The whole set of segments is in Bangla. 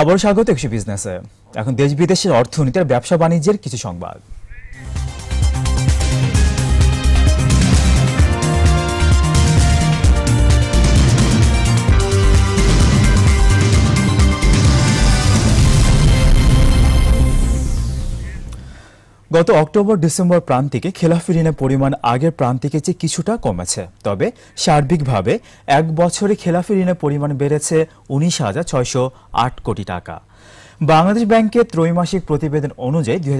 আবার স্বাগত একশো বিজনেসে এখন দেশ বিদেশের অর্থনীতির ব্যবসা বাণিজ্যের কিছু সংবাদ গত অক্টোবর ডিসেম্বর প্রান্তিকে খেলাফি ঋণের পরিমাণ আগের প্রান্তিকে চেয়ে কিছুটা কমেছে তবে সার্বিকভাবে এক বছরে খেলাফি ঋণের পরিমাণ বেড়েছে উনিশ হাজার ছয়শো আট কোটি টাকা বাংলাদেশ ব্যাংকের ত্রৈমাসিক প্রতিবেদন অনুযায়ী দুই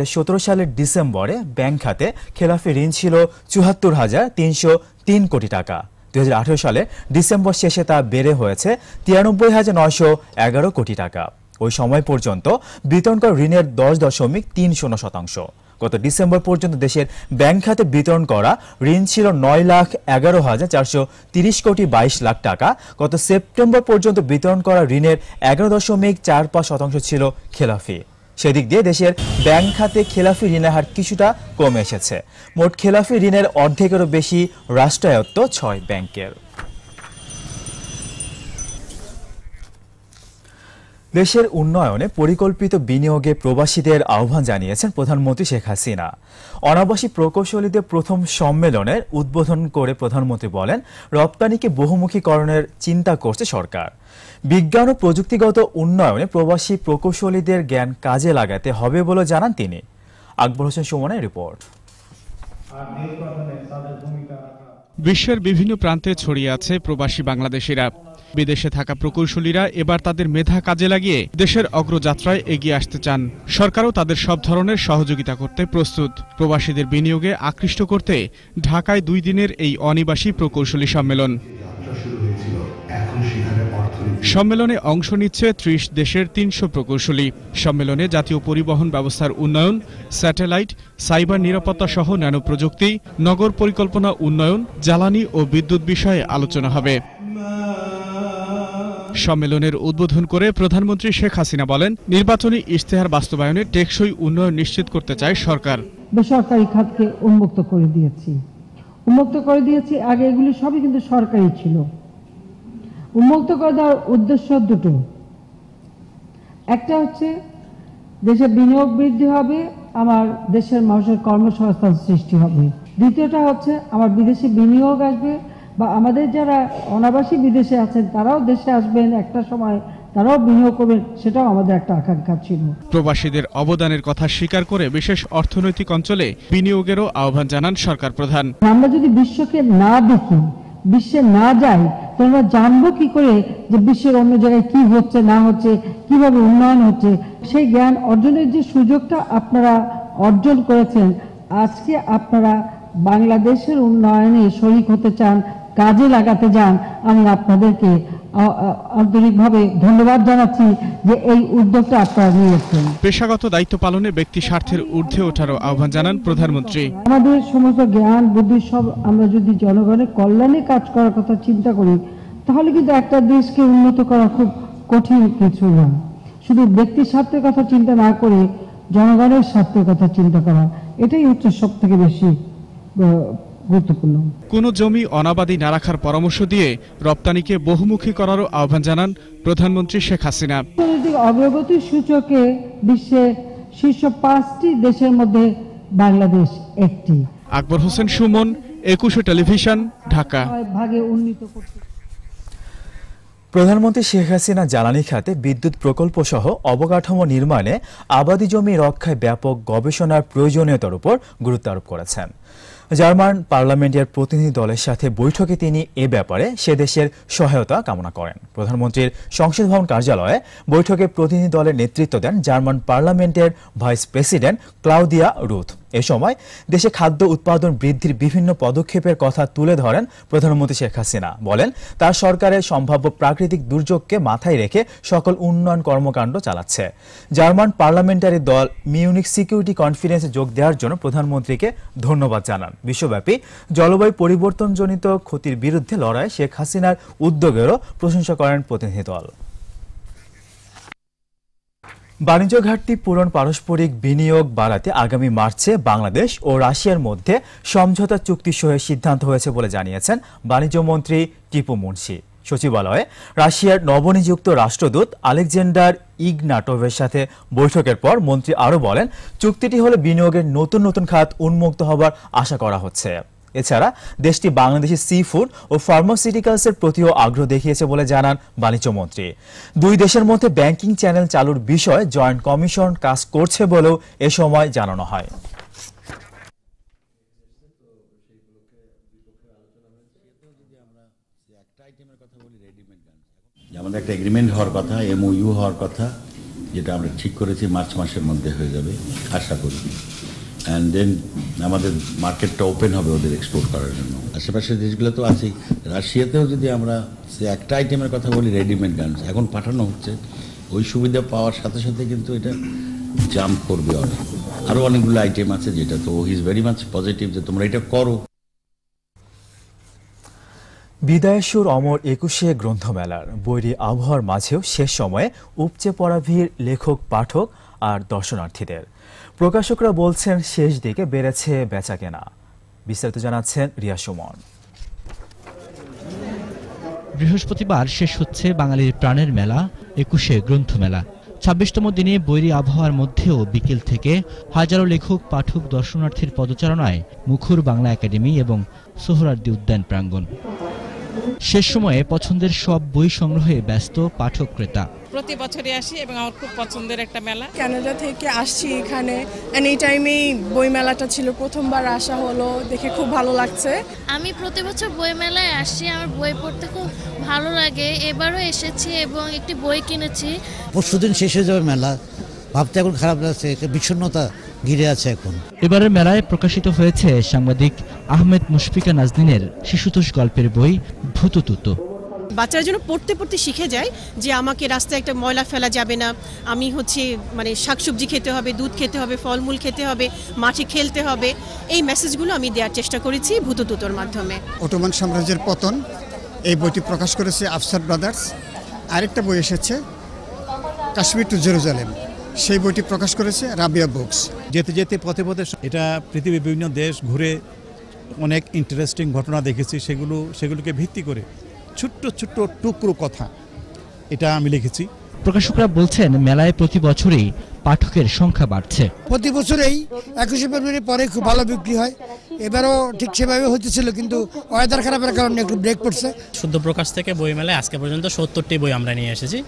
সালের ডিসেম্বরে ব্যাংক খাতে খেলাফি ঋণ ছিল চুহাত্তর হাজার তিনশো তিন কোটি টাকা দুই সালে ডিসেম্বর শেষে তা বেড়ে হয়েছে তিরানব্বই হাজার নয়শো এগারো কোটি টাকা ওই সময় পর্যন্ত বিতরণ করা ঋণের দশ দশমিক তিন শূন্য শতাংশ গত ডিসেম্বর পর্যন্ত দেশের ব্যাংক খাতে বিতরণ করা ঋণ ছিল নয় লাখ এগারো হাজার চারশো তিরিশ কোটি বাইশ লাখ টাকা গত সেপ্টেম্বর পর্যন্ত বিতরণ করা ঋণের এগারো দশমিক চার পাঁচ শতাংশ ছিল খেলাফি সেদিক দিয়ে দেশের ব্যাংক খাতে খেলাফি ঋণের হার কিছুটা কমে এসেছে মোট খেলাফি ঋণের অর্ধেকেরও বেশি রাষ্ট্রায়ত্ত ছয় ব্যাংকের দেশের উন্নয়নে পরিকল্পিত বিনিয়োগে প্রবাসীদের আহ্বান জানিয়েছেন প্রধানমন্ত্রী শেখ হাসিনা অনাবাসী প্রকৌশলীদের প্রথম সম্মেলনের উদ্বোধন করে প্রধানমন্ত্রী বলেন রপ্তানিকে বহুমুখীকরণের চিন্তা করছে সরকার বিজ্ঞান ও প্রযুক্তিগত উন্নয়নে প্রবাসী প্রকৌশলীদের জ্ঞান কাজে লাগাতে হবে বলে জানান তিনি আকবর হোসেন সুমনের রিপোর্ট বিশ্বের বিভিন্ন প্রান্তে ছড়িয়ে আছে প্রবাসী বাংলাদেশিরা বিদেশে থাকা প্রকৌশলীরা এবার তাদের মেধা কাজে লাগিয়ে দেশের অগ্রযাত্রায় এগিয়ে আসতে চান সরকারও তাদের সব ধরনের সহযোগিতা করতে প্রস্তুত প্রবাসীদের বিনিয়োগে আকৃষ্ট করতে ঢাকায় দুই দিনের এই অনিবাসী প্রকৌশলী সম্মেলন সম্মেলনে অংশ নিচ্ছে ত্রিশ দেশের তিনশো প্রকৌশলী সম্মেলনে জাতীয় পরিবহন ব্যবস্থার উন্নয়ন স্যাটেলাইট সাইবার নিরাপত্তা সহ ন্যানো প্রযুক্তি নগর পরিকল্পনা উন্নয়ন জ্বালানি ও বিদ্যুৎ বিষয়ে আলোচনা হবে সম্মেলনের উদ্বোধন করে প্রধানমন্ত্রী শেখ হাসিনা বলেন নির্বাচনী ইশতেহার বাস্তবায়নে টেকসই উন্নয়ন নিশ্চিত করতে চায় সরকার বেসরকারি খাতকে উন্মুক্ত করে দিয়েছি উন্মুক্ত করে দিয়েছি আগে এগুলি সবই কিন্তু সরকারি ছিল উন্মুক্ত করে দেওয়ার উদ্দেশ্য দুটো একটা হচ্ছে দেশে বিনিয়োগ বৃদ্ধি হবে আমার দেশের মানুষের কর্মসংস্থান সৃষ্টি হবে দ্বিতীয়টা হচ্ছে আমার বিদেশি বিনিয়োগ আসবে বা আমাদের যারা অনাবাসী বিদেশে আছেন তারাও দেশে আসবেন একটা সময় তারাও বিনিয়োগ করবেন সেটাও আমাদের একটা আকাঙ্ক্ষা ছিল প্রবাসীদের অবদানের কথা স্বীকার করে বিশেষ অর্থনৈতিক অঞ্চলে বিনিয়োগেরও আহ্বান জানান সরকার প্রধান আমরা যদি বিশ্বকে না দেখি বিশ্বে না যাই তোমরা জানবো কি করে যে বিশ্বের অন্য জায়গায় কি হচ্ছে না হচ্ছে কিভাবে উন্নয়ন হচ্ছে সেই জ্ঞান অর্জনের যে সুযোগটা আপনারা অর্জন করেছেন আজকে আপনারা বাংলাদেশের উন্নয়নে শরিক হতে চান কাজে লাগাতে যান আমি আপনাদেরকে আন্তরিকভাবে ধন্যবাদ জানাচ্ছি যে এই উদ্যোগটা আপনারা নিয়েছেন পেশাগত দায়িত্ব পালনে ব্যক্তি স্বার্থের ঊর্ধ্বে ওঠারও আহ্বান জানান প্রধানমন্ত্রী আমাদের সমস্ত জ্ঞান বুদ্ধি সব আমরা যদি জনগণের কল্যাণে কাজ করার কথা চিন্তা করি তাহলে কিন্তু একটা দেশকে উন্নত করা খুব কঠিন কিছু না শুধু ব্যক্তি স্বার্থের কথা চিন্তা না করে জনগণের স্বার্থের কথা চিন্তা করা এটাই হচ্ছে সব থেকে বেশি গুরুত্বপূর্ণ কোন জমি অনাবাদী না রাখার পরামর্শ দিয়ে রপ্তানিকে বহুমুখী করারও আহ্বান জানান প্রধানমন্ত্রী শেখ হাসিনা অগ্রগতি সূচকে বিশ্বে শীর্ষ পাঁচটি দেশের মধ্যে বাংলাদেশ একটি আকবর হোসেন সুমন একুশে টেলিভিশন ঢাকা ভাগে উন্নীত প্রধানমন্ত্রী শেখ হাসিনা জ্বালানি খাতে বিদ্যুৎ প্রকল্প সহ অবকাঠামো নির্মাণে আবাদি জমি রক্ষায় ব্যাপক গবেষণার প্রয়োজনীয়তার উপর গুরুত্ব আরোপ করেছেন জার্মান পার্লামেন্টের প্রতিনিধি দলের সাথে বৈঠকে তিনি এ ব্যাপারে সে দেশের সহায়তা কামনা করেন প্রধানমন্ত্রীর সংসদ ভবন কার্যালয়ে বৈঠকে প্রতিনিধি দলের নেতৃত্ব দেন জার্মান পার্লামেন্টের ভাইস প্রেসিডেন্ট ক্লাউদিয়া রুথ এ সময় দেশে খাদ্য উৎপাদন বৃদ্ধির বিভিন্ন পদক্ষেপের কথা তুলে ধরেন প্রধানমন্ত্রী শেখ হাসিনা বলেন তার সরকারের সম্ভাব্য প্রাকৃতিক দুর্যোগকে মাথায় রেখে সকল উন্নয়ন কর্মকাণ্ড চালাচ্ছে জার্মান পার্লামেন্টারি দল মিউনিক সিকিউরিটি কনফারেন্সে যোগ দেওয়ার জন্য প্রধানমন্ত্রীকে ধন্যবাদ জানান বিশ্বব্যাপী জলবায়ু পরিবর্তনজনিত ক্ষতির বিরুদ্ধে লড়াই শেখ হাসিনার উদ্যোগেরও প্রশংসা করেন প্রতিনিধি দল বাণিজ্য ঘাটতি পূরণ পারস্পরিক বিনিয়োগ বাড়াতে আগামী মার্চে বাংলাদেশ ও রাশিয়ার মধ্যে সমঝোতা চুক্তি সহ সিদ্ধান্ত হয়েছে বলে জানিয়েছেন বাণিজ্যমন্ত্রী টিপু মুন্সী সচিবালয়ে রাশিয়ার নবনিযুক্ত রাষ্ট্রদূত আলেকজান্ডার ইগনাটোভের সাথে বৈঠকের পর মন্ত্রী আরও বলেন চুক্তিটি হলে বিনিয়োগের নতুন নতুন খাত উন্মুক্ত হবার আশা করা হচ্ছে এছাড়া দেশটি বাংলাদেশি সি ফুড ও ফার্মাসিউটিক্যালসের প্রতিও আগ্রহ দেখিয়েছে বলে জানান বাণিজ্যমন্ত্রী দুই দেশের মধ্যে ব্যাংকিং চ্যানেল চালুর বিষয়ে জয়েন্ট কমিশন কাজ করছে বলেও এ সময় জানানো হয় আইটেমের কথা বলি রেডিমেড আমাদের একটা এগ্রিমেন্ট হওয়ার কথা এমওইউ হওয়ার কথা যেটা আমরা ঠিক করেছি মার্চ মাসের মধ্যে হয়ে যাবে আশা করি অ্যান্ড দেন আমাদের মার্কেটটা ওপেন হবে ওদের এক্সপোর্ট করার জন্য আশেপাশের দেশগুলো তো আছেই রাশিয়াতেও যদি আমরা সে একটা আইটেমের কথা বলি রেডিমেড গার্মেন্টস এখন পাঠানো হচ্ছে ওই সুবিধা পাওয়ার সাথে সাথে কিন্তু এটা জাম্প করবে অনেক আরও অনেকগুলো আইটেম আছে যেটা তো ইজ ভেরি মাচ পজিটিভ যে তোমরা এটা করো বিদায়সুর অমর একুশে গ্রন্থমেলার বৈরী আবহাওয়ার মাঝেও শেষ সময়ে উপচে পড়া ভিড় লেখক পাঠক আর দর্শনার্থীদের প্রকাশকরা বলছেন শেষ দিকে বেড়েছে বেচা কেনা বিস্তারিত জানাচ্ছেন রিয়া সুমন বৃহস্পতিবার শেষ হচ্ছে বাঙালির প্রাণের মেলা একুশে গ্রন্থমেলা ছাব্বিশতম দিনে বৈরী আবহাওয়ার মধ্যেও বিকেল থেকে হাজারো লেখক পাঠক দর্শনার্থীর পদচারণায় মুখুর বাংলা একাডেমি এবং সোহরার্দি উদ্যান প্রাঙ্গণ শেষ সময়ে পছন্দের সব বই সংগ্রহে ব্যস্ত পাঠক ক্রেতা প্রতি বছরই আসি এবং আমার খুব পছন্দের একটা মেলা ক্যানাডা থেকে আসছি এখানে এই টাইমেই বই মেলাটা ছিল প্রথমবার আসা হলো দেখে খুব ভালো লাগছে আমি প্রতি বছর বই মেলায় আসি আমার বই পড়তে খুব ভালো লাগে এবারও এসেছি এবং একটি বই কিনেছি পরশুদিন শেষ হয়ে যাবে মেলা ভাবতে এখন খারাপ লাগছে একটা বিষণ্ণতা ঘিরে আছে এখন এবারের মেলায় প্রকাশিত হয়েছে সাংবাদিক আহমেদ মুশফিকা নাজদিনের শিশুতোষ গল্পের বই ভূততুত বাচ্চারা যেন পড়তে পড়তে শিখে যায় যে আমাকে রাস্তায় একটা ময়লা ফেলা যাবে না আমি হচ্ছে মানে শাকসবজি খেতে হবে দুধ খেতে হবে ফলমূল খেতে হবে মাঠে খেলতে হবে এই মেসেজগুলো আমি দেওয়ার চেষ্টা করেছি ভূততুতোর মাধ্যমে অটোমান সাম্রাজ্যের পতন এই বইটি প্রকাশ করেছে আফসার ব্রাদার্স আরেকটা বই এসেছে কাশ্মীর টু জেরুজালেম সেই বইটি প্রকাশ করেছে রাবিয়া বুকস যেতে যেতে পথে পথে এটা পৃথিবীর বিভিন্ন দেশ ঘুরে অনেক ইন্টারেস্টিং ঘটনা দেখেছি সেগুলো সেগুলোকে ভিত্তি করে ছোট্ট ছোট্ট টুকরো কথা এটা আমি লিখেছি প্রকাশকরা বলছেন মেলায় প্রতি বছরই পাঠকের সংখ্যা বাড়ছে প্রতি বছরেই একুশে ফেব্রুয়ারি পরে খুব ভালো বিক্রি হয় এবারও ঠিক সেভাবে হতেছিল কিন্তু ওয়েদার খারাপের কারণে একটু ব্রেক পড়ছে শুদ্ধ প্রকাশ থেকে বই মেলায় আজকে পর্যন্ত সত্তরটি বই আমরা নিয়ে এসেছি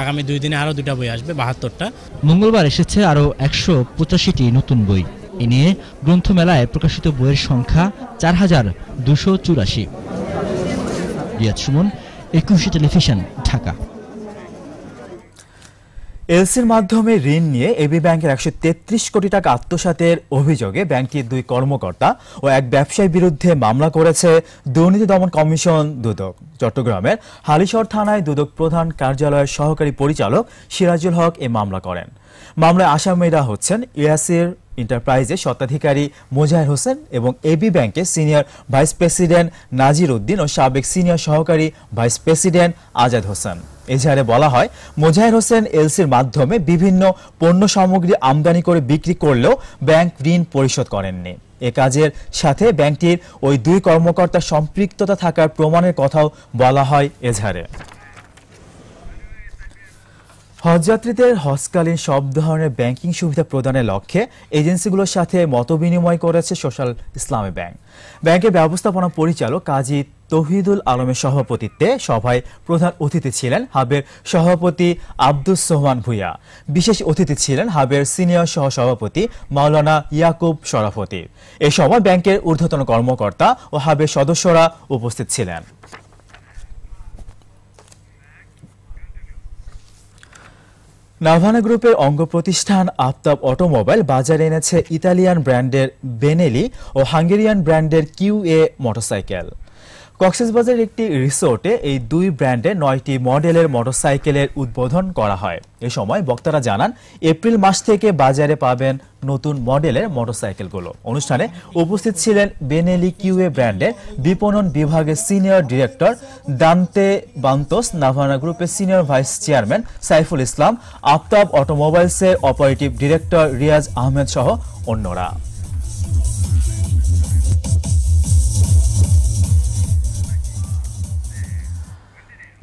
আগামী দুই দিনে আরও দুটা বই আসবে বাহাত্তরটা মঙ্গলবার এসেছে আরও একশো পঁচাশিটি নতুন বই এ নিয়ে গ্রন্থমেলায় প্রকাশিত বইয়ের সংখ্যা চার হাজার দুশো চুরাশি রিয়াজ সুমন একুশে টেলিভিশন ঢাকা এলসির মাধ্যমে ঋণ নিয়ে এবি ব্যাংকের একশো তেত্রিশ কোটি টাকা আত্মসাতের অভিযোগে ব্যাংকটির দুই কর্মকর্তা ও এক ব্যবসায়ীর বিরুদ্ধে মামলা করেছে দুর্নীতি দমন কমিশন দুদক চট্টগ্রামের হালিশহর থানায় দুদক প্রধান কার্যালয়ের সহকারী পরিচালক সিরাজুল হক এ মামলা করেন মামলায় আসামিরা হচ্ছেন ইয়াসির ইন্টারপ্রাইজের স্বত্বাধিকারী মোজাহের হোসেন এবং এবি ব্যাংকের senior vice president Nazir Uddin ও সাবেক সিনিয়র সহকারী ভাইস প্রেসিডেন্ট আজাদ হোসেন এজাহারে বলা হয় মোজাহের হোসেন এলসির মাধ্যমে বিভিন্ন পণ্য সামগ্রী আমদানি করে বিক্রি করলেও ব্যাংক ঋণ পরিশোধ করেননি এ কাজের সাথে ব্যাংকটির ওই দুই কর্মকর্তা সম্পৃক্ততা থাকার প্রমাণের কথাও বলা হয় এজাহারে হজযাত্রীদের হজকালীন সব ধরনের ব্যাংকিং সুবিধা প্রদানের লক্ষ্যে এজেন্সিগুলোর সাথে মতবিনিময় করেছে সোশ্যাল ইসলামী ব্যাংক ব্যাংকের ব্যবস্থাপনা পরিচালক কাজী তৌহিদুল আলমের সভাপতিত্বে সভায় প্রধান অতিথি ছিলেন হাবের সভাপতি আব্দুস সোহমান ভুইয়া বিশেষ অতিথি ছিলেন হাবের সিনিয়র সহ সভাপতি মাওলানা ইয়াকুব সরাফতি এ সময় ব্যাংকের ঊর্ধ্বতন কর্মকর্তা ও হাবের সদস্যরা উপস্থিত ছিলেন নাভানা গ্রুপের অঙ্গ প্রতিষ্ঠান আফতাব অটোমোবাইল বাজারে এনেছে ইতালিয়ান ব্র্যান্ডের বেনেলি ও হাঙ্গেরিয়ান ব্র্যান্ডের কিউ এ মোটরসাইকেল কক্সেসবাজারের একটি রিসোর্টে এই দুই ব্র্যান্ডে নয়টি মডেলের মোটরসাইকেলের উদ্বোধন করা হয় এ সময় বক্তারা জানান এপ্রিল মাস থেকে বাজারে পাবেন নতুন মডেলের মোটরসাইকেলগুলো অনুষ্ঠানে উপস্থিত ছিলেন বেনেলি কিউএ ব্র্যান্ডের বিপণন বিভাগের senior director Dante Bantos Navana গ্রুপের senior vice chairman Saiful Islam Aftab অটোমোবাইলসের অপারেটিভ ডিরেক্টর রিয়াজ আহমেদ সহ অন্যরা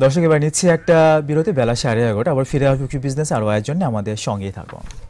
দর্শক এবার নিচ্ছি একটা বিরতি বেলা সাড়ে এগারোটা আবার ফিরে আসবো বিজনেস আরও আয়োজনে আমাদের সঙ্গেই থাকুন